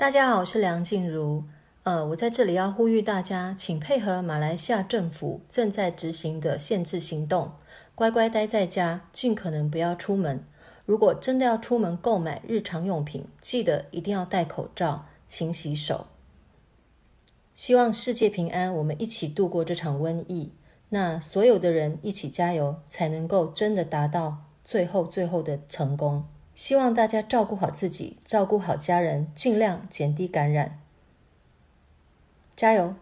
大家好，我是梁静茹。呃，我在这里要呼吁大家，请配合马来西亚政府正在执行的限制行动，乖乖待在家，尽可能不要出门。如果真的要出门购买日常用品，记得一定要戴口罩，勤洗手。希望世界平安，我们一起度过这场瘟疫。那所有的人一起加油，才能够真的达到最后最后的成功。希望大家照顾好自己，照顾好家人，尽量减低感染。加油！